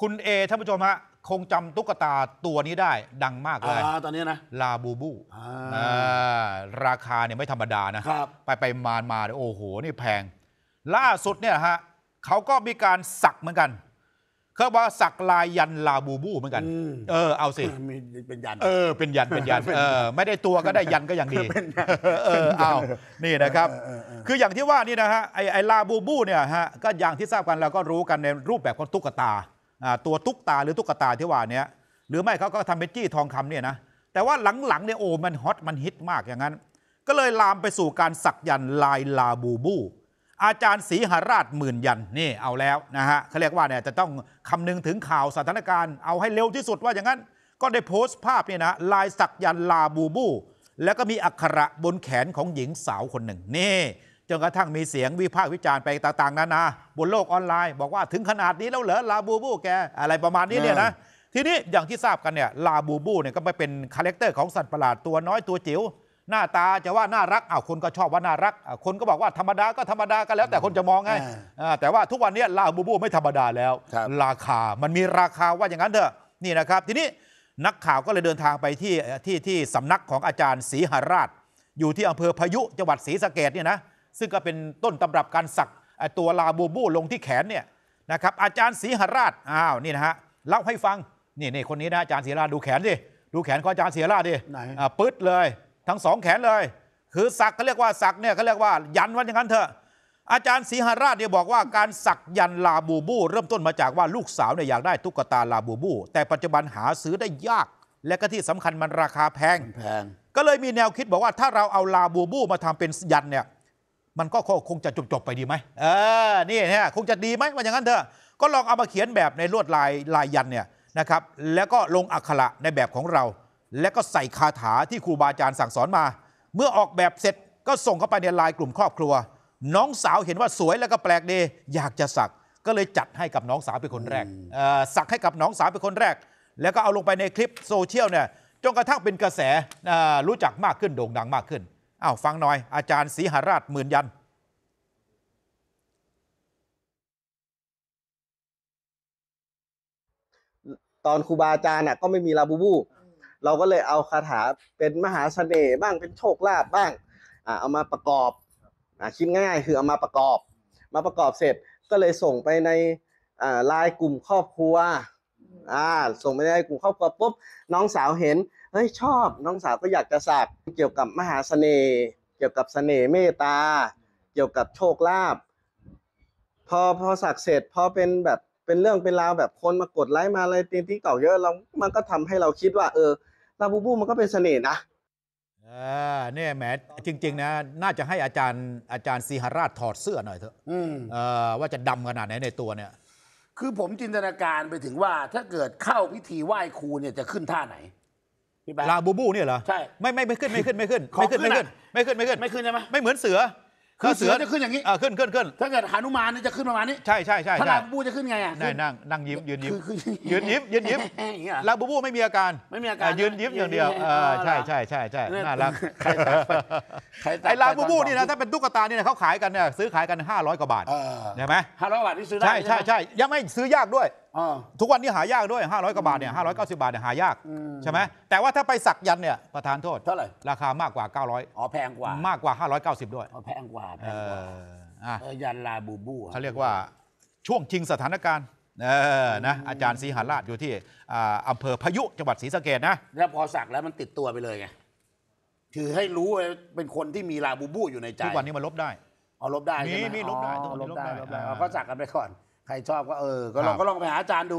คุณเอท่านผู้ชมฮะคงจำตุ๊กตาตัวนี้ได้ดังมากเลยอตอนนี้นะลาบูบู ราคาเนี่ยไม่ธรรมดานะครับไปไปมามาเยโอ้โหนี่แพง ล่าสุดเนี่ยฮะเขาก็มีการสักเหมือนกัน เขาบอกว่าสักลายยันลาบูบูเหมือนกันอเออเอาสิ เป็นยัน เออเป็นยันเป็นยัน เออ ไม่ได้ตัวก็ได้ยันก็อย่างดีเออเอานี่นะครับ คืออย่างที่ว่านี่นะฮะไอไอลาบูบูเนี่ยฮะก็อย่างที่ทราบกันเราก็รู้กันในรูปแบบของตุ๊กตาตัวตุ๊กตาหรือตุ๊กตาที่ว่านี้หรือไม่เขาก็ทำเป็นจี้ทองคำเนี่ยนะแต่ว่าหลังๆเนี่ยโอ้มันฮอตมันฮิตมากอย่างนั้นก็เลยลามไปสู่การสักยันลายลาบูบูอาจารย์ศรีหาราชหมื่นยันนี่เอาแล้วนะฮะเขาเรียกว่าเนี่ยจะต้องคำนึงถึงข่าวสถานการณ์เอาให้เร็วที่สุดว่าอย่างนั้นก็ได้โพสต์ภาพเนี่ยนะลายสักยันลาบูบูแล้วก็มีอักขระบนแขนของหญิงสาวคนหนึ่งนี่จนกระทั่งมีเสียงวิพากษ์วิจารณ์ไปต่างๆ นานาบนโลกออนไลน์ บอกว่าถึงขนาดนี้แล้วเหรอลาบูบูแกอะไรประมาณนี้เนี่ยนะทีนี้อย่างที่ทราบกันเนี่ยลาบูบูเนี่ยก็ไปเป็นคาแรคเตอร์ของสัตว์ประหลาดตัวน้อยตัวจิ๋วหน้าตาจะว่าน่ารักอ้าวคนก็ชอบว่าน่ารัก คนก็บอกว่าธรรมดาก็ธรรมดาก็แล้วแต่คนจะมองไงแต่ว่าทุกวันนี้ลาบูบูไม่ธรรมดาแล้ว ราคา มันมีราคาว่าอย่างนั้นเถอะนี่นะครับ ทีนี้นักข่าวก็เลยเดินทางไปที่ที่ที่สำนักของอาจารย์ศรีหราช อยู่ที่อำเภอพายุจังหวัดศรีสะเกดเนี่ยนะซึ่งก็เป็นต้นตำรับการสักตัวลาบูบูลงที่แขนเนี่ยนะครับอาจารย์ศรีหราชอ้าวนี่นะฮะเล่าให้ฟังนี่นี่คนนี้นะอาจารย์ศรีหราชดูแขนดิดูแขนของอาจารย์ศรีหราชดิปึ๊ดเลยทั้งสองแขนเลย คือสักก็เรียกว่าสักเนี่ยก็เรียกว่ายันว่าอย่างนั้นเถอะอาจารย์ศรีหราชเนี่ยบอกว่า การสักยันลาบูบู เริ่มต้นมาจากว่าลูกสาวเนี่ยอยากได้ตุ๊กตาลาบูบู แต่ปัจจุบันหาซื้อได้ยาก และก็ที่สำคัญมันราคาแพงแพง ก็เลยมีแนวคิดบอกว่าถ้าเราเอาลาบูบูมาทำเป็นยันเนี่ยมันก็คงจะจบ ๆ ไปดีไหมเออ นี่่ะคงจะดีไหมว่าอย่างนั้นเถอะ ก็ลองเอามาเขียนแบบในลวดลายลายยันเนี่ยนะครับ แล้วก็ลงอักขระในแบบของเรา แล้วก็ใส่คาถาที่ครูบาอาจารย์สั่งสอนมา เมื่อออกแบบเสร็จก็ส่งเข้าไปในลายกลุ่มครอบครัว น้องสาวเห็นว่าสวยแล้วก็แปลกดีอยากจะสัก ก็เลยจัดให้กับน้องสาวเป็นคนแรกสักให้กับน้องสาวเป็นคนแรก แล้วก็เอาลงไปในคลิปโซเชียลเนี่ย จนกระทั่งเป็นกระแสรู้จักมากขึ้นโด่งดังมากขึ้นอ้าวฟังหน่อยอาจารย์ศรีหาราชหมื่นยัน ตอนครูบาอาจารย์น่ะก็ไม่มีลาบูบู เราก็เลยเอาคาถาเป็นมหาเสน่ห์บ้างเป็นโชคลาภบ้างอ่าเอามาประกอบอ่าคิดง่ายๆคือเอามาประกอบ มาประกอบเสร็จก็เลยส่งไปในอ่าไลน์กลุ่มครอบครัวอ่า ส่งไปให้กลุ่มครอบครัวปุ๊บน้องสาวเห็นเฮ้ยชอบน้องสาวก็อยากจะสักเกี่ยวกับมหาเสน่ห์เกี่ยวกับเสน่ห์เมตตา เกี่ยวกับโชคลาภพอพอสักเสร็จพอเป็นแบบเป็นเรื่องเป็นราวแบบคนมากดไลค์มาอะไรตีนที่เก่าเยอะเรามันก็ทำให้เราคิดว่า เออลาบูบูมันก็เป็นเสน่ห์นะ เออเนี่ยแหมจริง ๆ นะ น่าจะให้อาจารย์อาจารย์ซีฮาราชถอดเสื้อหน่อยเถอะเออว่าจะดำขนาดไหนในตัวเนี่ยคือผมจินตนาการไปถึงว่าถ้าเกิดเข้าพิธีไหว้ครูเนี่ยจะขึ้นท่าไหนพี่แป๊ะลาบูบูเนี่ยเหรอ ใช่ไม่ไม่ไม่ขึ้นไม่ขึ้นไม่ขึ้นไม่ขึ้นไม่ขึ้นไม่ขึ้นไม่ขึ้นใช่ไหมไม่เหมือนเสือคือเสือจะขึ้นอย่างนี้อ่าขึ้นขึ้นขึ้นถ้าเกิดหานุมานนี่จะขึ้นประมาณนี้ ใช่ใช่ใช่ถ้าลาบูบูจะขึ้นไงอ่ะได้นั่งนั่งยิ้มยืนยิ้มยืนยิ้มยืนยิ้มลาบูบูไม่มีอาการไม่มีอาการ ยืนยิ้มอย่างเดียวอ่าใช่ใช่ใช่ใช่น่ารักไอ้ลาบูบูนี่นะถ้าเป็นตุ๊กตาเนี่ยเขาขายกันเนี่ยซื้อขายกัน 500กว่าบาทใช่ไหมห้าร้อยบาทที่ซื้อได้ ใช่ใช่ใช่ ยังไม่ซื้อยากด้วยทุกวันนี้หายากด้วย 500กว่าบาทเนี่ย590 บาทเนี่ยหายาก ใช่ไหมแต่ว่าถ้าไปสักยันเนี่ยประธานโทษเท่าไหร่ราคามากกว่า 900อ๋อแพงกว่ามากกว่า 590 ด้วยอ๋อแพงกว่าแพงกว่ายันลาบูบูเขาเรียกว่าช่วงชิงสถานการณ์เออนะอาจารย์ศรีหราชอยู่ที่อำเภอพายุจังหวัดศรีสะเกดนะแล้วพอสักแล้วมันติดตัวไปเลยไงถือให้รู้เป็นคนที่มีลาบูบูอยู่ในใจทุกวันนี้มันลบได้เอาลบได้ใช่ไหมมีมีลบได้ลบได้ลบได้เอาสักกันไปก่อนใครชอบก็เออ ก็ลองก็ลองไปหาอาจารย์ดู